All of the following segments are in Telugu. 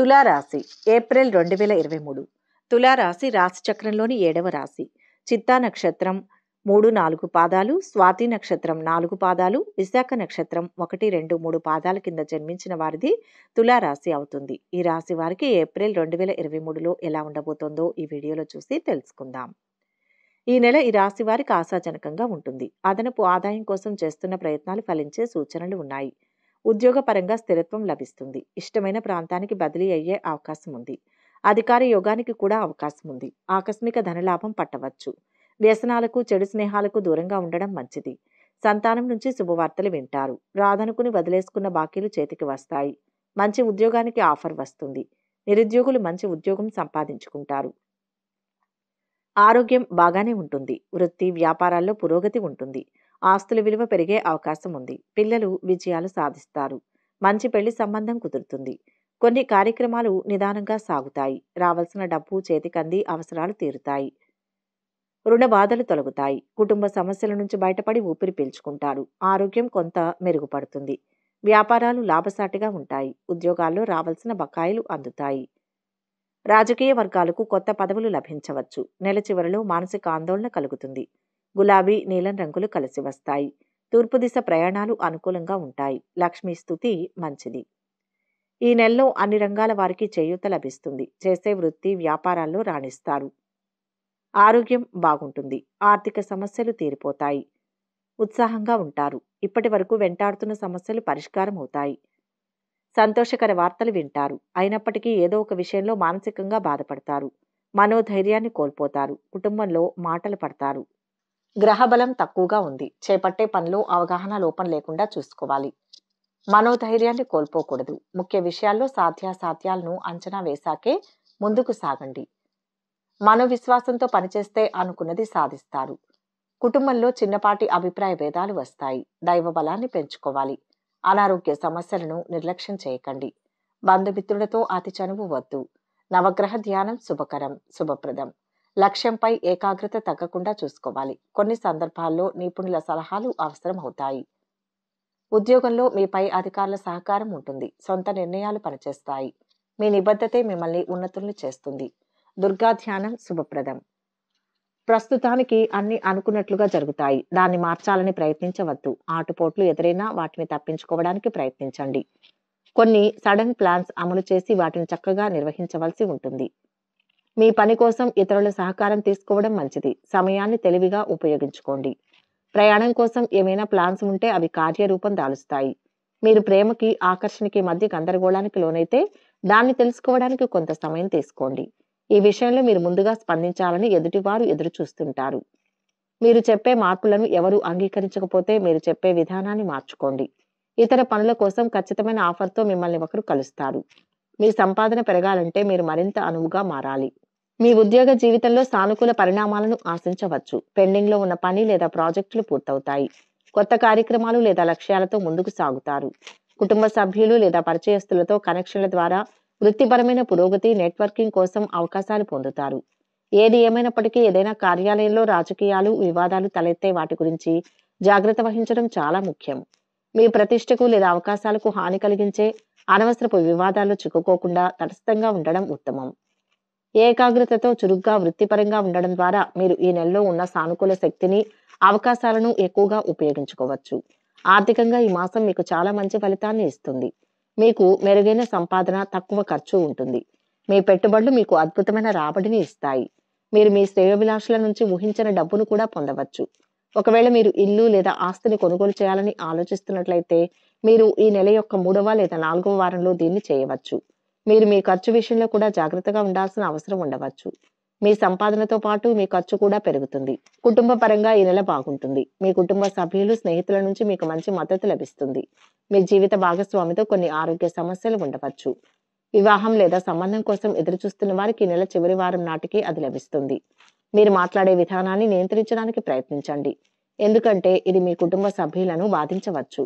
తులారాశి ఏప్రిల్ రెండు వేల ఇరవై మూడు తులారాశి రాశి చక్రంలోని ఏడవ రాశి చిత్తా నక్షత్రం మూడు నాలుగు పాదాలు స్వాతి నక్షత్రం నాలుగు పాదాలు విశాఖ నక్షత్రం ఒకటి రెండు మూడు పాదాల కింద జన్మించిన వారిది తులారాశి అవుతుంది ఈ రాశి వారికి ఏప్రిల్ రెండు వేల ఇరవై మూడులో ఎలా ఉండబోతోందో ఈ వీడియోలో చూసి తెలుసుకుందాం ఈ నెల ఈ రాశి వారికి ఆశాజనకంగా ఉంటుంది అదనపు ఆదాయం కోసం చేస్తున్న ప్రయత్నాలు ఫలించే సూచనలు ఉన్నాయి ఉద్యోగపరంగా స్థిరత్వం లభిస్తుంది ఇష్టమైన ప్రాంతానికి బదిలీ అయ్యే అవకాశం ఉంది అధికార యోగానికి కూడా అవకాశం ఉంది ఆకస్మిక ధనలాభం పట్టవచ్చు వ్యసనాలకు చెడు స్నేహాలకు దూరంగా ఉండడం మంచిది సంతానం నుంచి శుభవార్తలు వింటారు రాధనుకుని వదిలేసుకున్న బాకీలు చేతికి వస్తాయి మంచి ఉద్యోగానికి ఆఫర్ వస్తుంది నిరుద్యోగులు మంచి ఉద్యోగం సంపాదించుకుంటారు ఆరోగ్యం బాగానే ఉంటుంది వృత్తి వ్యాపారాల్లో పురోగతి ఉంటుంది ఆస్తుల విలువ పెరిగే అవకాశం ఉంది పిల్లలు విజయాలు సాధిస్తారు మంచి పెళ్లి సంబంధం కుదురుతుంది కొన్ని కార్యక్రమాలు నిదానంగా సాగుతాయి రావాల్సిన డబ్బు చేతికంది అవసరాలు తీరుతాయి రుణ బాధలు తొలగుతాయి కుటుంబ సమస్యల నుంచి బయటపడి ఊపిరి పీల్చుకుంటారు ఆరోగ్యం కొంత మెరుగుపడుతుంది వ్యాపారాలు లాభసాటిగా ఉంటాయి ఉద్యోగాల్లో రావాల్సిన బకాయిలు అందుతాయి రాజకీయ వర్గాలకు కొత్త పదవులు లభించవచ్చు నెల చివరిలో మానసిక ఆందోళన కలుగుతుంది గులాబీ నీలం రంగులు కలిసి వస్తాయి తూర్పు దిశ ప్రయాణాలు అనుకూలంగా ఉంటాయి లక్ష్మీ స్థుతి మంచిది ఈ నెలలో అన్ని రంగాల వారికి చేయూత లభిస్తుంది చేసే వృత్తి వ్యాపారాల్లో రాణిస్తారు ఆరోగ్యం బాగుంటుంది ఆర్థిక సమస్యలు తీరిపోతాయి ఉత్సాహంగా ఉంటారు ఇప్పటి వరకు వెంటాడుతున్న సమస్యలు పరిష్కారం అవుతాయి సంతోషకర వార్తలు వింటారు అయినప్పటికీ ఏదో ఒక విషయంలో మానసికంగా బాధపడతారు మనోధైర్యాన్ని కోల్పోతారు కుటుంబంలో మాటలు పడతారు గ్రహబలం తక్కువగా ఉంది చేపట్టే పనులు అవగాహన లోపం లేకుండా చూసుకోవాలి మనోధైర్యాన్ని కోల్పోకూడదు ముఖ్య విషయాల్లో సాధ్యాసాధ్యాలను అంచనా వేశాకే ముందుకు సాగండి మనోవిశ్వాసంతో పనిచేస్తే అనుకున్నది సాధిస్తారు కుటుంబంలో చిన్నపాటి అభిప్రాయ భేదాలు వస్తాయి దైవ బలాన్ని పెంచుకోవాలి అనారోగ్య సమస్యలను నిర్లక్ష్యం చేయకండి బంధుమిత్రులతో అతి చనువు వద్దు నవగ్రహ ధ్యానం శుభకరం శుభప్రదం లక్ష్యంపై ఏకాగ్రత తగ్గకుండా చూసుకోవాలి కొన్ని సందర్భాల్లో నిపుణుల సలహాలు అవసరం అవుతాయి ఉద్యోగంలో మీపై అధికారుల సహకారం ఉంటుంది సొంత నిర్ణయాలు పనిచేస్తాయి మీ నిబద్ధతే మిమ్మల్ని ఉన్నతులను చేస్తుంది దుర్గా ధ్యానం శుభప్రదం ప్రస్తుతానికి అన్ని అనుకున్నట్లుగా జరుగుతాయి దాన్ని మార్చాలని ప్రయత్నించవద్దు ఆటుపోట్లు ఎదురైనా వాటిని తప్పించుకోవడానికి ప్రయత్నించండి కొన్ని సడన్ ప్లాన్స్ అమలు చేసి వాటిని చక్కగా నిర్వహించవలసి ఉంటుంది మీ పని కోసం ఇతరుల సహకారం తీసుకోవడం మంచిది సమయాన్ని తెలివిగా ఉపయోగించుకోండి ప్రయాణం కోసం ఏమైనా ప్లాన్స్ ఉంటే అవి కార్యరూపం దాలుస్తాయి మీరు ప్రేమకి ఆకర్షణకి మధ్య గందరగోళానికి లోనైతే దాన్ని తెలుసుకోవడానికి కొంత సమయం తీసుకోండి ఈ విషయంలో మీరు ముందుగా స్పందించాలని ఎదుటివారు ఎదురు చూస్తుంటారు మీరు చెప్పే మార్పులను ఎవరు అంగీకరించకపోతే మీరు చెప్పే విధానాన్ని మార్చుకోండి ఇతర పనుల కోసం ఖచ్చితమైన ఆఫర్తో మిమ్మల్ని ఒకరు కలుస్తారు మీ సంపాదన పెరగాలంటే మీరు మరింత అనువుగా మారాలి మీ ఉద్యోగ జీవితంలో సానుకూల పరిణామాలను ఆశించవచ్చు పెండింగ్ లో ఉన్న పని లేదా ప్రాజెక్టులు పూర్తవుతాయి కొత్త కార్యక్రమాలు లేదా లక్ష్యాలతో ముందుకు సాగుతారు కుటుంబ సభ్యులు లేదా పరిచయస్తులతో కనెక్షన్ల ద్వారా వృత్తిపరమైన పురోగతి నెట్వర్కింగ్ కోసం అవకాశాలు పొందుతారు ఏది ఏమైనప్పటికీ ఏదైనా కార్యాలయంలో రాజకీయాలు వివాదాలు తలెత్తే వాటి గురించి జాగ్రత్త వహించడం చాలా ముఖ్యం మీ ప్రతిష్టకు లేదా అవకాశాలకు హాని కలిగించే అనవసరపు వివాదాల్లో చిక్కుకోకుండా తటస్థంగా ఉండడం ఉత్తమం ఏకాగ్రతతో చురుగ్గా వృత్తిపరంగా ఉండడం ద్వారా మీరు ఈ నెలలో ఉన్న సానుకూల శక్తిని అవకాశాలను ఎక్కువగా ఉపయోగించుకోవచ్చు ఆర్థికంగా ఈ మాసం మీకు చాలా మంచి ఫలితాన్ని ఇస్తుంది మీకు మెరుగైన సంపాదన తక్కువ ఖర్చు ఉంటుంది మీ పెట్టుబడులు మీకు అద్భుతమైన రాబడిని ఇస్తాయి మీరు మీ శ్రేయోభిలాషుల నుంచి ఊహించిన డబ్బును కూడా పొందవచ్చు ఒకవేళ మీరు ఇల్లు లేదా ఆస్తిని కొనుగోలు చేయాలని ఆలోచిస్తున్నట్లయితే మీరు ఈ నెల యొక్క మూడవ లేదా నాలుగవ వారంలో దీన్ని చేయవచ్చు మీరు మీ ఖర్చు విషయంలో కూడా జాగ్రత్తగా ఉండాల్సిన అవసరం ఉండవచ్చు మీ సంపాదనతో పాటు మీ ఖర్చు కూడా పెరుగుతుంది కుటుంబ పరంగా ఈ నెల బాగుంటుంది మీ కుటుంబ సభ్యులు స్నేహితుల నుంచి మీకు మంచి మద్దతు లభిస్తుంది మీ జీవిత భాగస్వామితో కొన్ని ఆరోగ్య సమస్యలు ఉండవచ్చు వివాహం లేదా సంబంధం కోసం ఎదురుచూస్తున్న వారికి ఈ నెల చివరి వారం నాటికి అది లభిస్తుంది మీరు మాట్లాడే విధానాన్ని నియంత్రించడానికి ప్రయత్నించండి ఎందుకంటే ఇది మీ కుటుంబ సభ్యులను బాధించవచ్చు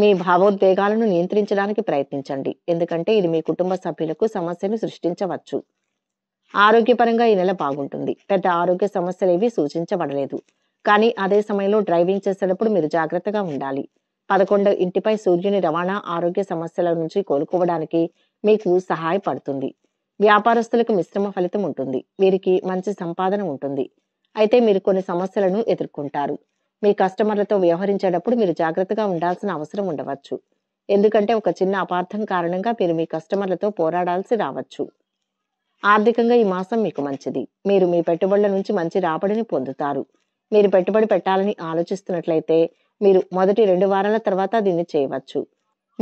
మీ భావోద్వేగాలను నియంత్రించడానికి ప్రయత్నించండి ఎందుకంటే ఇది మీ కుటుంబ సభ్యులకు సమస్యను సృష్టించవచ్చు ఆరోగ్యపరంగా ఈ నెల బాగుంటుంది పెద్ద ఆరోగ్య సమస్యలు ఏవి సూచించబడలేదు కానీ అదే సమయంలో డ్రైవింగ్ చేసేటప్పుడు మీరు జాగ్రత్తగా ఉండాలి పదకొండవ ఇంటిపై సూర్యుని రవాణా ఆరోగ్య సమస్యల నుంచి కోలుకోవడానికి మీకు సహాయపడుతుంది వ్యాపారస్తులకు మిశ్రమ ఫలితం ఉంటుంది వీరికి మంచి సంపాదన ఉంటుంది అయితే మీరు కొన్ని సమస్యలను ఎదుర్కొంటారు మీ కస్టమర్లతో వ్యవహరించేటప్పుడు మీరు జాగ్రత్తగా ఉండాల్సిన అవసరం ఉండవచ్చు ఎందుకంటే ఒక చిన్న అపార్థం కారణంగా మీరు మీ కస్టమర్లతో పోరాడాల్సి రావచ్చు ఆర్థికంగా ఈ మాసం మీకు మంచిది మీరు మీ పెట్టుబడుల నుంచి మంచి రాబడిని పొందుతారు మీరు పెట్టుబడి పెట్టాలని ఆలోచిస్తున్నట్లయితే మీరు మొదటి రెండు వారాల తర్వాత దీన్ని చేయవచ్చు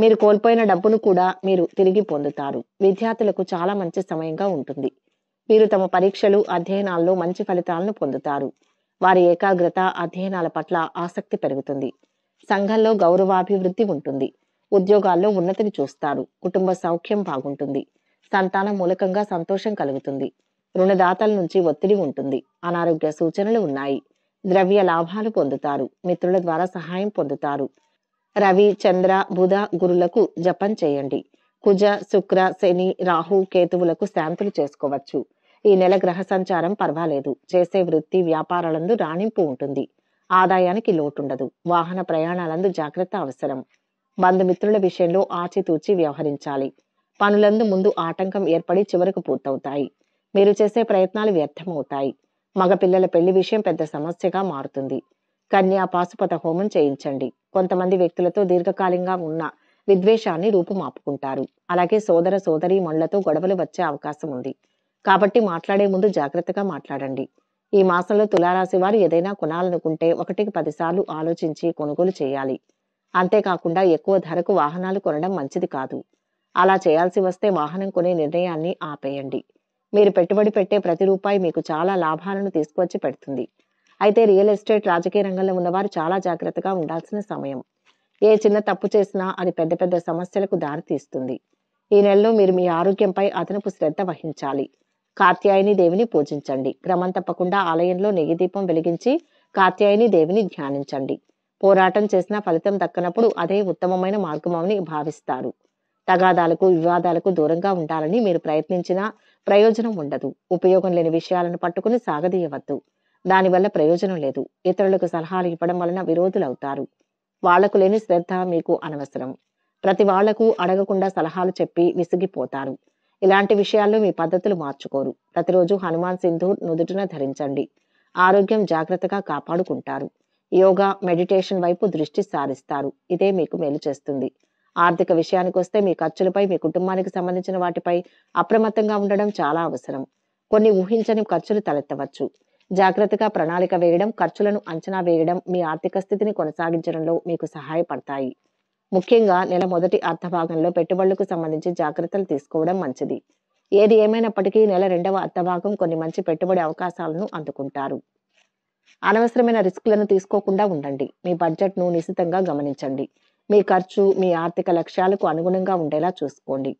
మీరు కోల్పోయిన డబ్బును కూడా మీరు తిరిగి పొందుతారు విద్యార్థులకు చాలా మంచి సమయంగా ఉంటుంది మీరు తమ పరీక్షలు అధ్యయనాల్లో మంచి ఫలితాలను పొందుతారు వారి ఏకాగ్రత అధ్యయనాల పట్ల ఆసక్తి పెరుగుతుంది సంఘంలో గౌరవాభివృద్ధి ఉంటుంది ఉద్యోగాల్లో ఉన్నతిని చూస్తారు కుటుంబ సౌఖ్యం బాగుంటుంది సంతానం మూలకంగా సంతోషం కలుగుతుంది రుణదాతల నుంచి ఒత్తిడి ఉంటుంది అనారోగ్య సూచనలు ఉన్నాయి ద్రవ్య లాభాలు పొందుతారు మిత్రుల ద్వారా సహాయం పొందుతారు రవి చంద్ర బుధ గురులకు జపం చేయండి కుజ శుక్ర శని రాహు కేతువులకు శాంతులు చేసుకోవచ్చు ఈ నెల గ్రహ సంచారం పర్వాలేదు చేసే వృత్తి వ్యాపారాలందు రాణింపు ఉంటుంది ఆదాయానికి లోటుండదు వాహన ప్రయాణాలందు జాగ్రత్త అవసరం బంధుమిత్రుల విషయంలో ఆచితూచి వ్యవహరించాలి పనులందు ముందు ఆటంకం ఏర్పడి చివరకు పూర్తవుతాయి మీరు చేసే ప్రయత్నాలు వ్యర్థమవుతాయి మగపిల్లల పెళ్లి విషయం పెద్ద సమస్యగా మారుతుంది కన్యా పాశుపత హోమం చేయించండి కొంతమంది వ్యక్తులతో దీర్ఘకాలంగా ఉన్న విద్వేషాన్ని రూపుమాపుకుంటారు అలాగే సోదర సోదరీ మనులతో గొడవలు వచ్చే అవకాశం ఉంది కాబట్టి మాట్లాడే ముందు జాగ్రత్తగా మాట్లాడండి ఈ మాసంలో తులారాశి వారు ఏదైనా కొనాలనుకుంటే ఒకటికి పదిసార్లు ఆలోచించి కొనుగోలు చేయాలి అంతేకాకుండా ఎక్కువ ధరకు వాహనాలు కొనడం మంచిది కాదు అలా చేయాల్సి వస్తే వాహనం కొనే నిర్ణయాన్ని ఆపేయండి మీరు పెట్టుబడి పెట్టే ప్రతి రూపాయి మీకు చాలా లాభాలను తీసుకువచ్చి పెడుతుంది అయితే రియల్ ఎస్టేట్ రాజకీయ రంగంలో ఉన్నవారు చాలా జాగ్రత్తగా ఉండాల్సిన సమయం ఏ చిన్న తప్పు చేసినా అది పెద్ద పెద్ద సమస్యలకు దారితీస్తుంది ఈ నెలలో మీరు మీ ఆరోగ్యంపై అదనపు శ్రద్ధ వహించాలి కాత్యాయని దేవిని పూజించండి క్రమం తప్పకుండా ఆలయంలో నెయ్యి దీపం వెలిగించి కాత్యాయని దేవిని ధ్యానించండి పోరాటం చేసిన ఫలితం దక్కనప్పుడు అదే ఉత్తమమైన మార్గమని భావిస్తారు తగాదాలకు వివాదాలకు దూరంగా ఉండాలని మీరు ప్రయత్నించినా ప్రయోజనం ఉండదు ఉపయోగం లేని విషయాలను పట్టుకుని సాగదీయవద్దు దానివల్ల ప్రయోజనం లేదు ఇతరులకు సలహాలు ఇవ్వడం వలన విరోధులవుతారు వాళ్లకు లేని శ్రద్ధ మీకు అనవసరం ప్రతి వాళ్లకు అడగకుండా సలహాలు చెప్పి విసిగిపోతారు ఇలాంటి విషయాల్లో మీ పద్ధతులు మార్చుకోరు ప్రతిరోజు హనుమాన్ సింధు నుదుటిన ధరించండి ఆరోగ్యం జాగ్రత్తగా కాపాడుకుంటారు యోగా మెడిటేషన్ వైపు దృష్టి సారిస్తారు ఇదే మీకు మేలు చేస్తుంది ఆర్థిక విషయానికి వస్తే మీ ఖర్చులపై మీ కుటుంబానికి సంబంధించిన వాటిపై అప్రమత్తంగా ఉండడం చాలా అవసరం కొన్ని ఊహించని ఖర్చులు తలెత్తవచ్చు జాగ్రత్తగా ప్రణాళిక వేయడం ఖర్చులను అంచనా వేయడం మీ ఆర్థిక స్థితిని కొనసాగించడంలో మీకు సహాయపడతాయి ముఖ్యంగా నెల మొదటి అర్థభాగంలో పెట్టుబడులకు సంబంధించి జాగ్రత్తలు తీసుకోవడం మంచిది ఏది ఏమైనప్పటికీ నెల రెండవ అర్థభాగం కొన్ని మంచి పెట్టుబడి అవకాశాలను అందుకుంటారు అనవసరమైన రిస్క్లను తీసుకోకుండా ఉండండి మీ బడ్జెట్ను నిశితంగా గమనించండి మీ ఖర్చు మీ ఆర్థిక లక్ష్యాలకు అనుగుణంగా ఉండేలా చూసుకోండి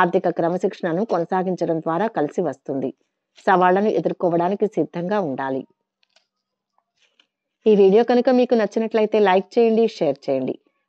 ఆర్థిక క్రమశిక్షణను కొనసాగించడం ద్వారా కలిసి వస్తుంది సవాళ్లను ఎదుర్కోవడానికి సిద్ధంగా ఉండాలి ఈ వీడియో కనుక మీకు నచ్చినట్లయితే లైక్ చేయండి షేర్ చేయండి